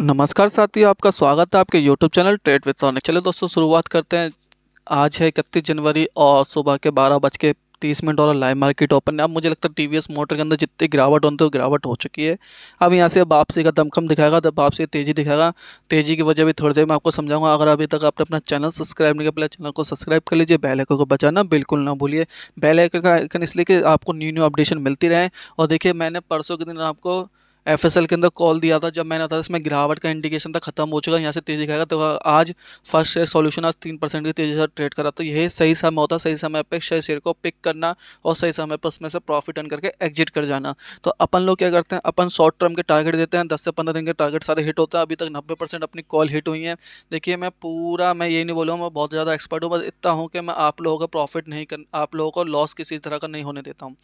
नमस्कार साथियों आपका स्वागत है आपके YouTube channel trade with Sonic चलिए दोस्तों शुरुआत करते हैं आज है इकतीस जनवरी और सुबह के बारह बज के तीस मिनट और लाइव मार्केट ओपन है अब मुझे लगता है एस मोटर के अंदर जितनी गिरावट होती है गिरावट हो चुकी है अब यहाँ से वापसी का दमखम दिखाएगा तो वापसी तेज़ी दिखाएगा तेज़ी की वजह भी थोड़ी देर में आपको समझाऊंगा अगर अभी तक आपने अपना चैनल सब्सक्राइब नहीं किया चैनल को सब्सक्राइब कर लीजिए बेल आइकन को बचाना बिल्कुल ना भूलिए बेल आइकन का आइकन इसलिए कि आपको न्यू न्यू अपडेशन मिलती रहे और देखिए मैंने परसों के दिन आपको एफ एस एल के अंदर कॉल दिया था जब मैंने था इसमें गिरावट का इंडिकेशन था खत्म हो चुका यहाँ से तेजी खाएगा तो आज फर्स्ट शेयर सॉल्यूशन आज तीन परसेंट की तेजी से ट्रेड करा तो यही सही समय होता है सही समय पर शेयर को पिक करना और सही समय पर उसमें से प्रॉफिट अर्न करके एग्जिट कर जाना तो अपन लोग क्या करते हैं अपन शॉर्ट टर्म के टारगेट देते हैं दस से पंद्रह दिन के टारगेट सारे हिट होते हैं अभी तक नब्बे परसेंट अपनी कॉल हिट हुई है देखिए मैं पूरा मैं ये नहीं बोलूँ मैं बहुत ज़्यादा एक्सपर्ट हूँ बस इतना हूँ कि मैं आप लोगों का प्रॉफिट नहीं कर आप लोगों को लॉस किसी तरह का नहीं होने देता हूँ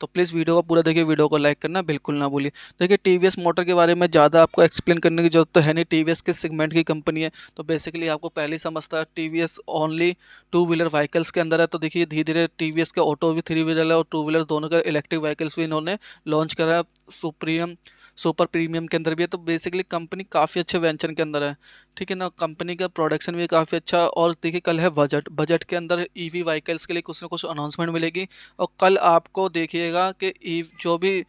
तो प्लीज़ वीडियो को पूरा देखिए वीडियो को लाइक करना बिल्कुल ना भूलिए देखिए टीवीएस मोटर के बारे में ज़्यादा आपको एक्सप्लेन करने की जरूरत तो है नहीं टीवीएस किस सेगमेंट की कंपनी है तो बेसिकली आपको पहले समझता तो है TVS only two wheeler vehicles के अंदर है तो देखिए धीरे धीरे टीवीएस के ऑटो भी थ्री व्हीलर है और टू व्हीलर दोनों का इलेक्ट्रिक व्हीकल्स भी इन्होंने लॉन्च करा है सुप्रीम सुपर प्रीमियम के अंदर भी है तो बेसिकली कंपनी काफ़ी अच्छे वेंचर के अंदर है ठीक है ना कंपनी का प्रोडक्शन भी काफ़ी अच्छा और देखिए कल है बजट बजट के अंदर वी e व्हीकल्स के लिए कुछ ना कुछ अनाउंसमेंट मिलेगी और कल आपको देखिएगा कि ई e जो भी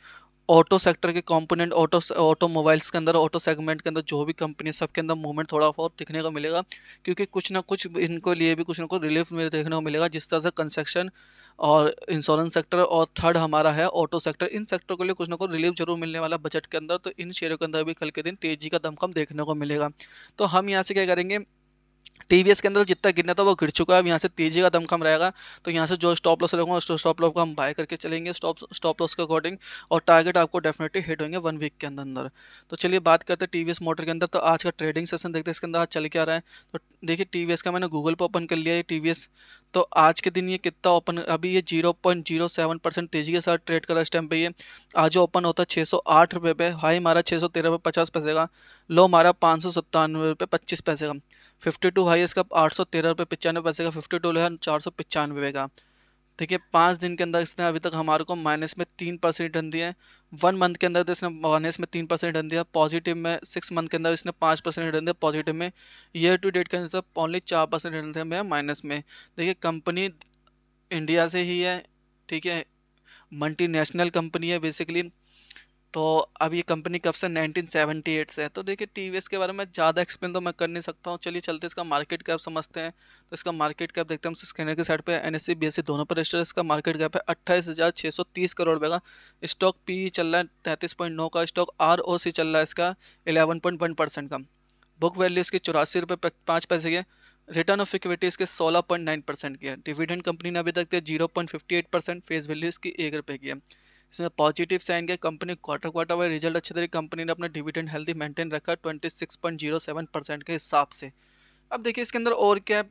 ऑटो सेक्टर के कंपोनेंट ऑटो ऑटोमोबाइल्स के अंदर ऑटो सेगमेंट के अंदर जो भी कंपनी सबके अंदर मूवमेंट थोड़ा बहुत दिखने को मिलेगा क्योंकि कुछ ना कुछ इनको लिए भी कुछ ना कुछ रिलीफ में देखने को मिलेगा जिस तरह से कंस्ट्रक्शन और इंश्योरेंस सेक्टर और थर्ड हमारा है ऑटो सेक्टर इन सेक्टर के लिए कुछ ना कुछ रिलीफ जरूर मिलने वाला बजट के अंदर तो इन शेयरों के अंदर भी कल के दिन तेजी का दमखम देखने को मिलेगा तो हम यहाँ से क्या करेंगे टीवीएस के अंदर जितना गिरना था वो गिर चुका है अब यहाँ से तेजी का दम कम रहेगा तो यहाँ से जो स्टॉप लॉस रहेगा उस स्टॉप लॉस को हम बाय करके चलेंगे स्टॉप स्टॉप लॉस के अकॉर्डिंग और टारगेट आपको डेफिनेटली हिट होंगे वन वीक के अंदर अंदर तो चलिए बात करते हैं टीवीएस मोटर के अंदर तो आज का ट्रेडिंग सेशन देखते हैं इसके अंदर आज चल के आ रहा है तो देखिए टीवीएस का मैंने गूगल पर ओपन कर लिया है टीवीएस तो आज के दिन ये कितना ओपन अभी ये zero point zero seven percent तेजी के साथ ट्रेड कर रहा है इस टाइम पर ये आज ओपन होता है छः सौ आठ रुपये पे हाई मारा छः सौ तेरह रुपये पचास पैसे का लो मारा पाँच सौ सत्तानवे रुपये पच्चीस पैसे का फिफ्टी टू हाई का आठ सौ तेरह रुपये पचानवे पैसे का फिफ्टी टू है चार सौ पचानवे का ठीक है पाँच दिन के अंदर इसने अभी तक हमारे को माइनस में तीन परसेंट ढन दिया है वन मंथ के अंदर तो इसने माइनस में तीन परसेंट ढन दिया पॉजिटिव में सिक्स मंथ के अंदर इसने पाँच परसेंट ढन दिया पॉजिटिव में ईयर टू डेट के अंदर ओनली तो चार परसेंट रन दिया माइनस में देखिए कंपनी इंडिया से ही है ठीक है मल्टी नेशनल कंपनी है बेसिकली तो अब ये कंपनी कब से 1978 से है तो देखिए टीवीएस के बारे में ज़्यादा एक्सप्लेन तो मैं कर नहीं सकता हूँ चलिए चलते इसका मार्केट कैप समझते हैं तो इसका मार्केट कैप देखते हैं हम स्कैनर के साइड पे एन एस सी दोनों पर रजिस्टर इसका मार्केट कैप है अट्ठाईस हज़ार छः सौ तीस करोड़ रुपये का स्टॉक पी e चल रहा है तैंतीस पॉइंट नौ का स्टॉक आर ओ सी चल रहा है इसका इलेवन पॉइंट वन परसेंट का बुक वैल्यू इसकी चौरासी रुपये पाँच पैसे की है रिटर्न ऑफ इक्विटी इसके 16.9 परसेंट की है डिविडेंड कंपनी ने अभी तक दिया 0.58 परसेंट फेस वैल्यू इसकी एक रुपये की है इसमें पॉजिटिव साइन गया company quarter quarter wise result अच्छे तरीके कंपनी ने अपना डिविडेंड हेल्दी मेंटेन रखा 26.07 परसेंट के हिसाब से अब देखिए इसके अंदर और क्या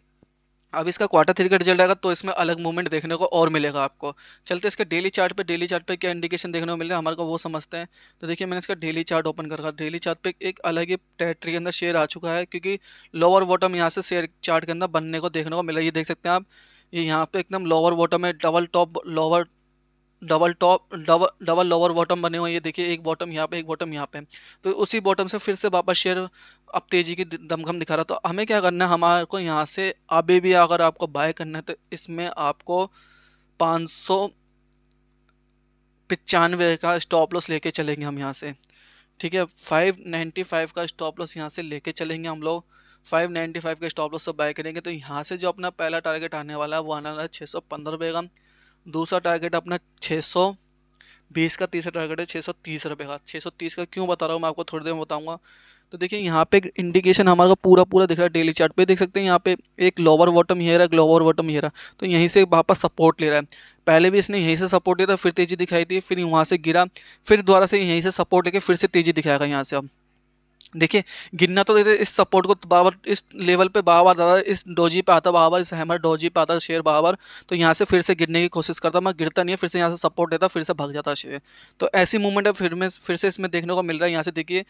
अब इसका क्वार्टर थ्री का रिजल्ट आएगा तो इसमें अलग मूवमेंट देखने को और मिलेगा आपको चलते इसके डेली चार्ट पे डेली चार्ट पे क्या इंडिकेशन देखने को मिलेगा हमारे को वो समझते हैं तो देखिए मैंने इसका डेली चार्ट ओपन कर रखा डेली चार्ट पे एक अलग ही टेरेटरी के अंदर शेयर आ चुका है क्योंकि लोअर बॉटम यहाँ से शेयर चार्ट के अंदर बनने को देखने को मिला ये देख सकते हैं आप ये यहाँ पे एकदम लोअर बॉटम है double top lower double top double double lower bottom बने हुए हैं ये देखिए एक बॉटम यहाँ पे एक बॉटम यहाँ पे तो उसी बॉटम से फिर से वापस शेयर अब तेज़ी की दमखम दिखा रहा तो हमें क्या करना है हमारे को यहाँ से अभी भी अगर आपको बाय करना है तो इसमें आपको पाँच सौ पचानवे का स्टॉप लॉस लेके चलेंगे हम यहाँ से ठीक है फाइव नाइन्टी फाइव का स्टॉप लॉस यहाँ से लेके चलेंगे हम लोग फाइव नाइन्टी फाइव का स्टॉप लॉस से बाय करेंगे तो यहाँ से जो अपना पहला टारगेट आने वाला है वो आना है छः सौ पंद्रह रुपये का दूसरा टारगेट अपना छः सौ बीस का तीसरा टारगेट है छः सौ तीस रुपये का छः सौ तीस का क्यों बता रहा हूँ मैं आपको थोड़ी देर में बताऊँगा तो देखिए यहाँ पे इंडिकेशन हमारा पूरा पूरा दिख रहा है डेली चार्ट पे देख सकते हैं यहाँ पे एक लोअर वॉटम ये रहा लोअर वॉटम ये रहा तो यहीं से वापस सपोर्ट ले रहा है पहले भी इसने यहीं से सपोर्ट लिया था फिर तेज़ी दिखाई दी फिर वहाँ से गिरा फिर दोबारा से यहीं से सपोर्ट लेके फिर से तेज़ी दिखाएगा यहाँ से अब देखिए गिनना तो इस सपोर्ट को बार बार इस लेवल पे बार बार दादा इस डोजी पे आता बार बार इस हैमर डोजी पे आता शेयर बार बार तो यहाँ से फिर से गिरने की कोशिश करता मैं गिरता नहीं है फिर से यहाँ से सपोर्ट देता फिर से भाग जाता शेयर तो ऐसी मूवमेंट है फिर में फिर से इसमें देखने को मिल रहा है यहाँ से देखिए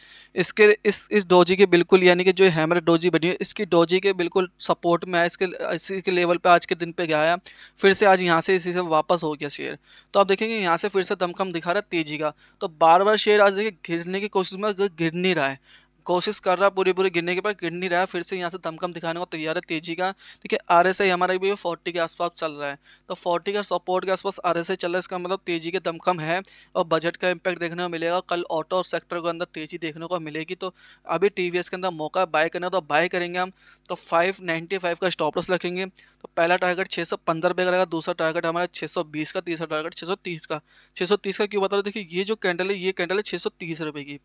इसके इस इस डोजी के बिल्कुल यानी कि जो हैमर डोजी बनी है इसकी डोजी के बिल्कुल सपोर्ट में आया इसके इसी के लेवल पर आज के दिन पर गया फिर से आज यहाँ से इसी से वापस हो गया शेयर तो आप देखेंगे यहाँ से फिर से दमकम दिखा रहा है तेजी का तो बार बार शेयर आज देखिए गिरने की कोशिश में गिर नहीं रहा है कोशिश कर रहा है पूरी पूरी गिरने के बाद गिर नहीं रहा है फिर से यहाँ से दमकम दिखाने को तैयार है तेजी का ठीक है आर एस आई हमारा भी फोर्टी के आसपास चल रहा है तो फोर्टी का सपोर्ट के आसपास आर एस आई चल रहा है इसका मतलब तेजी के दमकम है और बजट का इम्पैक्ट देखने को मिलेगा कल ऑटो और सेक्टर के अंदर तेजी देखने को मिलेगी तो अभी टी वी एस के अंदर मौका बाय करने तो बाय करेंगे हम तो फाइव नाइन्टी फाइव का स्टॉप लॉस रखेंगे तो पहला टारगेट छः सौ पंद्रह रुपये का रहेगा दूसरा टारगेट हमारा छः सौ बीस का तीसरा टारगेट छः सौ तीस का छः सौ तीस का क्यों बता रहे देखिए ये जो कैंडल है ये कैंडल है छः सौ तीस रुपये की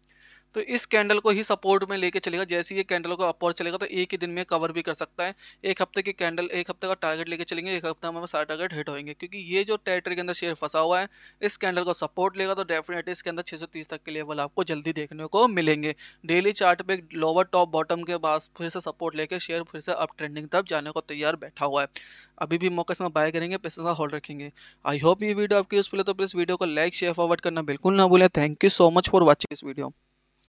तो इस कैंडल को ही सपोर्ट में लेके चलेगा जैसे ये कैंडल को अपवर चलेगा तो एक ही दिन में कवर भी कर सकता है एक हफ्ते की कैंडल एक हफ्ते का टारगेट लेके चलेंगे एक हफ्ते में सारे टारगेट हिट होंगे क्योंकि ये जो टेरेटर के अंदर शेयर फंसा हुआ है इस कैंडल को सपोर्ट लेगा तो डेफिनेटली इसके अंदर 630 तक के लेवल आपको जल्दी देखने को मिलेंगे डेली चार्ट पे लोअर टॉप बॉटम के बाद फिर से सपोर्ट लेके शेयर फिर से अप ट्रेंडिंग तक जाने को तैयार बैठा हुआ है अभी भी मौके से बाय करेंगे पैसे होल्ड रखेंगे आई होप ये वीडियो आपकी यूजफुल है तो प्लीज़ वीडियो को लाइक शेयर फॉरवर्ड करना बिल्कुल ना भूलें thank you so much for watching इस वीडियो